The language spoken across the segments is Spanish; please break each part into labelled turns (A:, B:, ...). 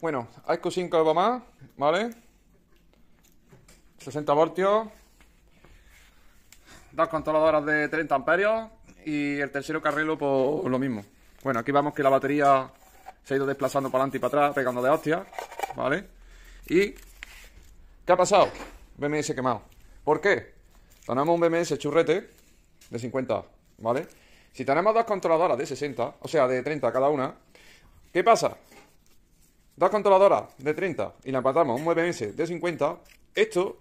A: Bueno, IQ 5 de más, ¿vale? 60 voltios. Dos controladoras de 30 amperios. Y el tercero carrilo, por pues, lo mismo. Bueno, aquí vamos que la batería se ha ido desplazando para adelante y para atrás, pegando de hostia, ¿vale? Y... ¿Qué ha pasado? BMS quemado. ¿Por qué? Tenemos un BMS churrete de 50, ¿vale? Si tenemos dos controladoras de 60, o sea, de 30 cada una, ¿qué pasa? Dos controladoras de 30 y la empatamos un BMS de 50. Esto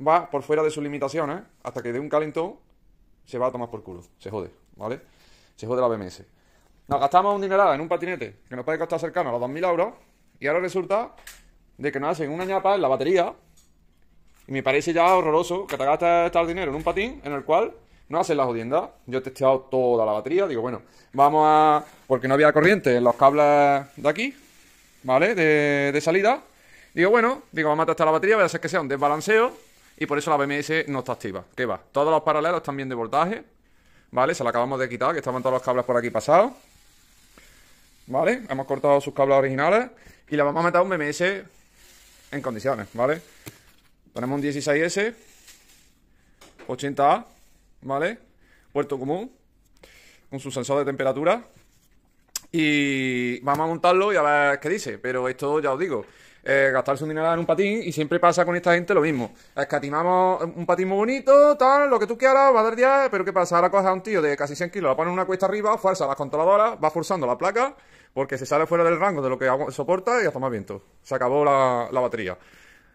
A: va por fuera de sus limitaciones hasta que de un calentón se va a tomar por culo. Se jode, ¿vale? Se jode la BMS. Nos gastamos un dineral en un patinete que nos puede costar cercano a los 2.000 euros. Y ahora resulta de que nos hacen una ñapa en la batería. Y me parece ya horroroso que te gastes tal dinero en un patín en el cual no hacen la jodienda. Yo he testeado toda la batería. Digo, bueno, vamos a... Porque no había corriente en los cables de aquí. ¿vale? De, salida. Digo, bueno, digo, vamos a hasta la batería, voy a hacer que sea un desbalanceo y por eso la BMS no está activa. ¿Qué va? Todos los paralelos están bien de voltaje, ¿vale? Se la acabamos de quitar, que estaban todos los cables por aquí pasados. ¿Vale? Hemos cortado sus cables originales y le vamos a meter un BMS en condiciones, ¿vale? Ponemos un 16S, 80A, ¿vale? Puerto común, con su sensor de temperatura, y vamos a montarlo y a ver qué dice. Pero esto ya os digo. Eh, gastarse un dinero en un patín y siempre pasa con esta gente lo mismo. Escatimamos un patín muy bonito, tal, lo que tú quieras, va a dar día pero ¿qué pasa? Ahora coges a un tío de casi 100 kilos, la pones una cuesta arriba, fuerza las controladoras, va forzando la placa, porque se sale fuera del rango de lo que soporta y hasta más viento. Se acabó la, batería.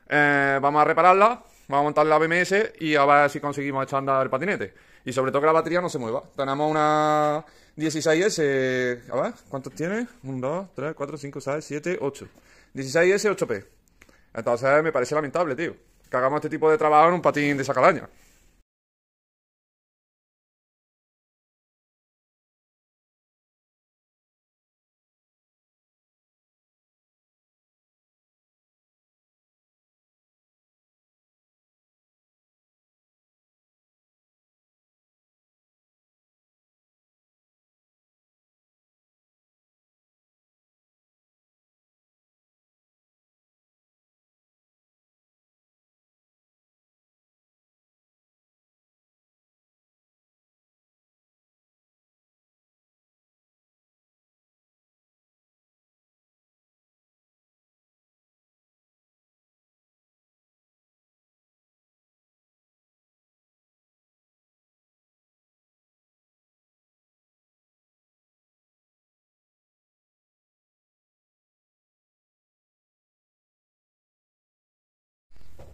A: Eh, vamos a repararla, vamos a montar la BMS y a ver si conseguimos echar andar el patinete. Y sobre todo que la batería no se mueva. Tenemos una 16S. A ver, ¿cuántos tiene? 1, 2, 3, 4, 5, 6, 7, 8. 16S 8P. Entonces me parece lamentable, tío. Que hagamos este tipo de trabajo en un patín de sacalaña.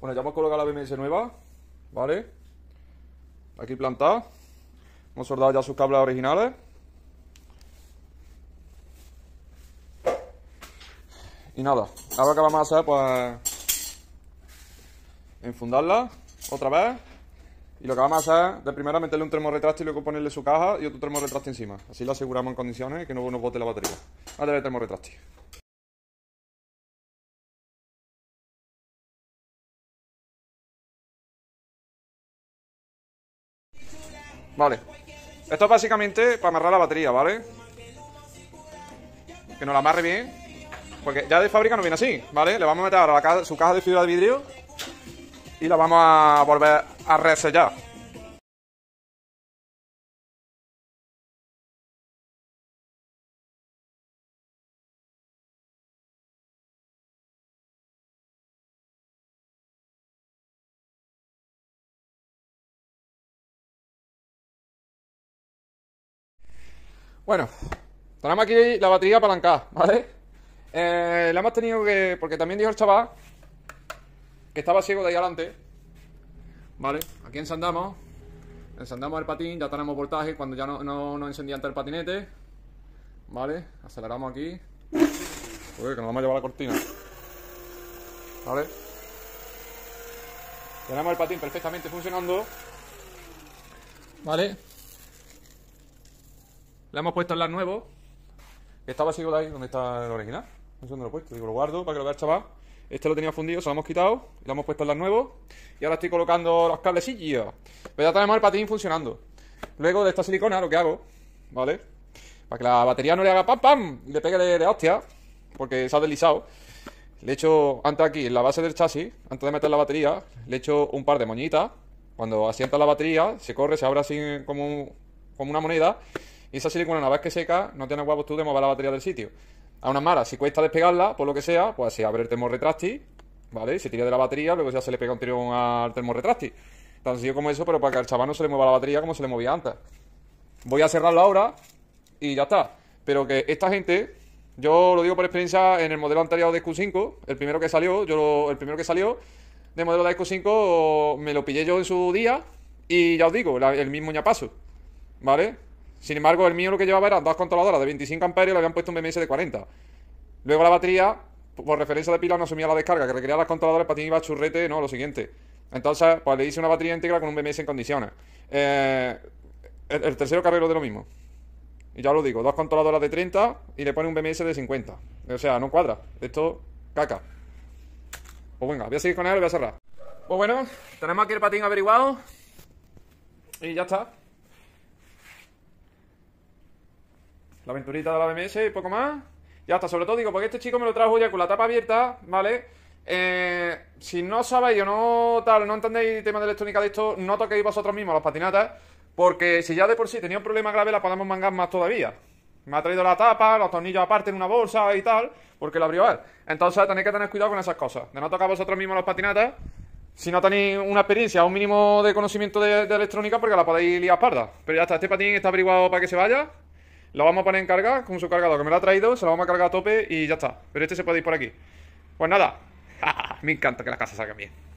A: Bueno, ya hemos colocado la BMS nueva, ¿vale? Aquí plantada. Hemos soldado ya sus cables originales. Y nada, ahora que vamos a hacer, pues... Enfundarla otra vez. Y lo que vamos a hacer, de primera meterle un termorretráctil y luego ponerle su caja y otro termorretráctil encima. Así lo aseguramos en condiciones y que no nos bote la batería. Vamos el darle termorretráctil. Vale. Esto es básicamente para amarrar la batería, ¿vale? Que nos la amarre bien. Porque ya de fábrica no viene así, ¿vale? Le vamos a meter ahora la su caja de fibra de vidrio y la vamos a volver a resellar. Bueno, tenemos aquí la batería apalancada, ¿vale? Eh, la hemos tenido que... Porque también dijo el chaval que estaba ciego de ahí adelante. ¿Vale? Aquí ensandamos. Ensandamos el patín, ya tenemos voltaje cuando ya no, no, encendía antes el patinete. ¿Vale? Aceleramos aquí. Uy, que nos vamos a llevar la cortina. ¿Vale? Tenemos el patín perfectamente funcionando. ¿Vale? Le hemos puesto el LAN nuevo. Estaba ahí donde está el original. No sé dónde lo he puesto. Digo, lo guardo para que lo vea chaval. Este lo tenía fundido, se lo hemos quitado. Le hemos puesto el las nuevo. Y ahora estoy colocando los cablecillos. Pero ya tenemos el patín funcionando. Luego de esta silicona lo que hago, ¿vale? Para que la batería no le haga pam pam y le pegue de, hostia. Porque se ha deslizado. Le hecho antes aquí, en la base del chasis, antes de meter la batería, le echo un par de moñitas. Cuando asienta la batería, se corre, se abre así como, como una moneda y esa silicona, una vez que seca, no tiene huevos tú de mover la batería del sitio. A una mala, si cuesta despegarla, por lo que sea, pues se abre el termorretráctil, ¿vale? se tira de la batería, luego ya se le pega un tirón al termorretráctil. Tan sencillo como eso, pero para que al chaval no se le mueva la batería como se le movía antes. Voy a cerrarlo ahora y ya está. Pero que esta gente, yo lo digo por experiencia en el modelo anterior de Q5, el primero que salió, yo el primero que salió de modelo de Q5 me lo pillé yo en su día y ya os digo, el mismo paso ¿vale? Sin embargo, el mío lo que llevaba eran dos controladoras de 25 amperios y le habían puesto un BMS de 40. Luego la batería, por referencia de pila, no asumía la descarga, que requería las controladoras para patín iba a churrete, no, lo siguiente. Entonces, pues le hice una batería íntegra con un BMS en condiciones. Eh, el, tercero carrero de lo mismo. Y ya lo digo, dos controladoras de 30 y le pone un BMS de 50. O sea, no cuadra. Esto, caca. Pues venga, voy a seguir con él y voy a cerrar. Pues bueno, tenemos aquí el patín averiguado. Y ya está. La aventurita de la BMS y poco más. Ya está, sobre todo digo, porque este chico me lo trajo ya con la tapa abierta, ¿vale? Eh, si no sabéis o no tal, no entendéis el tema de electrónica de esto, no toquéis vosotros mismos las patinatas, porque si ya de por sí tenía un problema grave, la podemos mangar más todavía. Me ha traído la tapa, los tornillos aparte en una bolsa y tal, porque lo abrió él. Entonces tenéis que tener cuidado con esas cosas, de no tocar vosotros mismos las patinatas, si no tenéis una experiencia, un mínimo de conocimiento de, de electrónica, porque la podéis liar parda. Pero ya está, este patín está averiguado para que se vaya, la vamos a poner en carga con su cargador que me lo ha traído, se la vamos a cargar a tope y ya está. Pero este se puede ir por aquí. Pues nada, me encanta que las casas salgan bien.